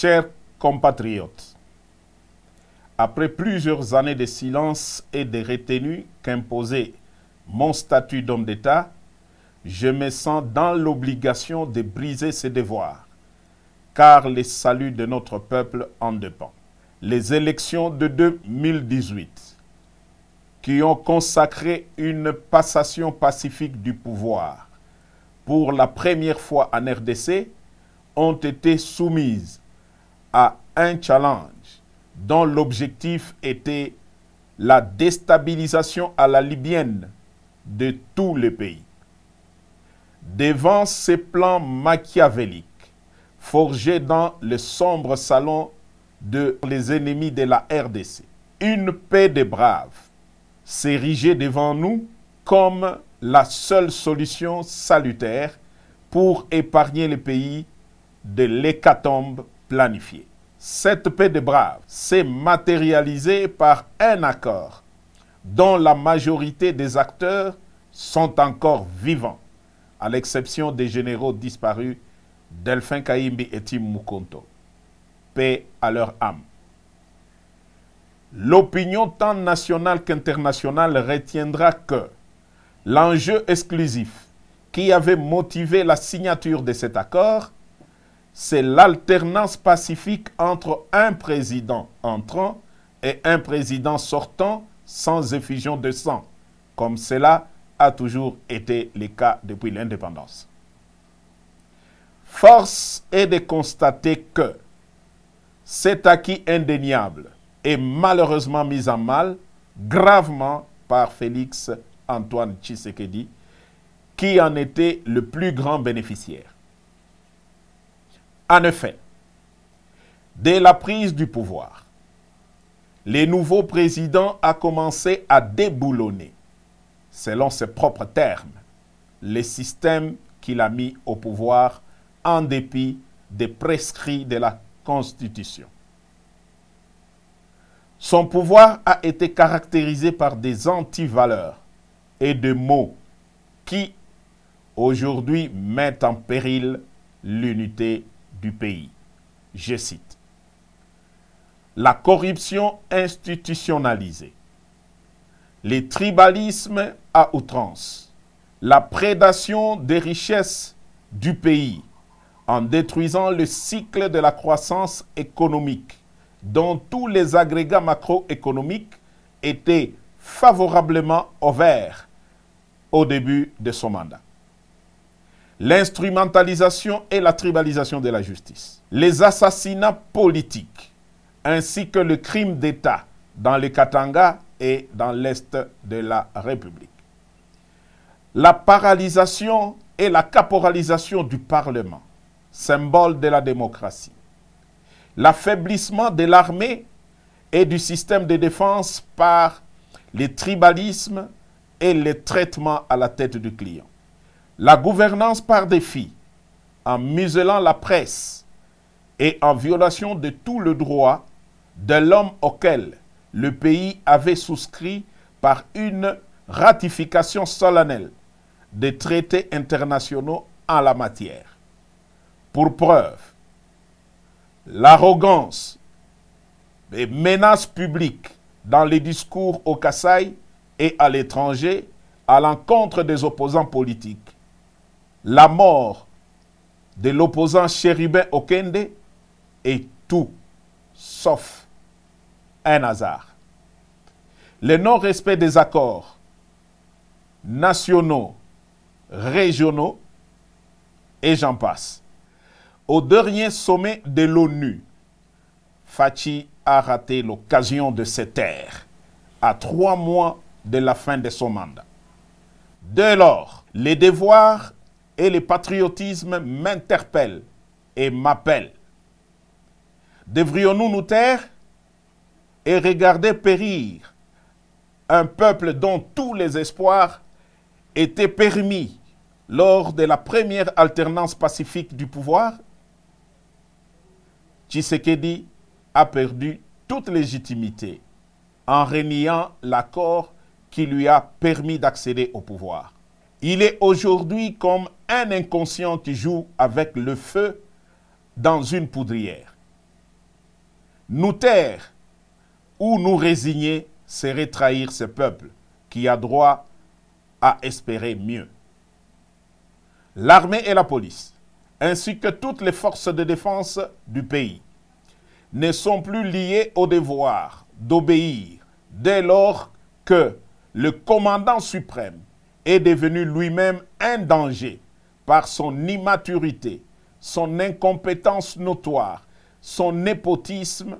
Chers compatriotes, après plusieurs années de silence et de retenue qu'imposait mon statut d'homme d'État, je me sens dans l'obligation de briser ces devoirs, car le salut de notre peuple en dépend. Les élections de 2018, qui ont consacré une passation pacifique du pouvoir pour la première fois en RDC, ont été soumises à un challenge dont l'objectif était la déstabilisation à la libyenne de tous les pays. Devant ces plans machiavéliques forgés dans le sombre salon de les ennemis de la RDC, une paix des braves s'érigeait devant nous comme la seule solution salutaire pour épargner le pays de l'hécatombe Planifié, Cette paix de braves s'est matérialisée par un accord dont la majorité des acteurs sont encore vivants, à l'exception des généraux disparus Delphin Kaimbi et Tim Mukonto. Paix à leur âme. L'opinion tant nationale qu'internationale retiendra que l'enjeu exclusif qui avait motivé la signature de cet accord c'est l'alternance pacifique entre un président entrant et un président sortant sans effusion de sang, comme cela a toujours été le cas depuis l'indépendance. Force est de constater que cet acquis indéniable est malheureusement mis en mal gravement par Félix Antoine Tshisekedi, qui en était le plus grand bénéficiaire. En effet, dès la prise du pouvoir, le nouveau président a commencé à déboulonner, selon ses propres termes, le système qu'il a mis au pouvoir en dépit des prescrits de la Constitution. Son pouvoir a été caractérisé par des antivaleurs et des mots qui, aujourd'hui, mettent en péril l'unité du pays. Je cite. La corruption institutionnalisée, les tribalismes à outrance, la prédation des richesses du pays en détruisant le cycle de la croissance économique dont tous les agrégats macroéconomiques étaient favorablement ouverts au début de son mandat l'instrumentalisation et la tribalisation de la justice, les assassinats politiques, ainsi que le crime d'État dans le Katanga et dans l'Est de la République. La paralysation et la caporalisation du Parlement, symbole de la démocratie. L'affaiblissement de l'armée et du système de défense par les tribalismes et les traitements à la tête du client la gouvernance par défi, en muselant la presse et en violation de tout le droit de l'homme auquel le pays avait souscrit par une ratification solennelle des traités internationaux en la matière. Pour preuve, l'arrogance des menaces publiques dans les discours au Kassai et à l'étranger à l'encontre des opposants politiques, la mort de l'opposant chérubin Okende est tout sauf un hasard. Le non-respect des accords nationaux, régionaux et j'en passe. Au dernier sommet de l'ONU, Fachi a raté l'occasion de se taire à trois mois de la fin de son mandat. Dès lors, les devoirs et le patriotisme m'interpelle et m'appelle. Devrions-nous nous taire et regarder périr un peuple dont tous les espoirs étaient permis lors de la première alternance pacifique du pouvoir Tshisekedi a perdu toute légitimité en reniant l'accord qui lui a permis d'accéder au pouvoir. Il est aujourd'hui comme un inconscient qui joue avec le feu dans une poudrière. Nous taire ou nous résigner, c'est trahir ce peuple qui a droit à espérer mieux. L'armée et la police, ainsi que toutes les forces de défense du pays, ne sont plus liées au devoir d'obéir dès lors que le commandant suprême est devenu lui-même un danger par son immaturité, son incompétence notoire, son népotisme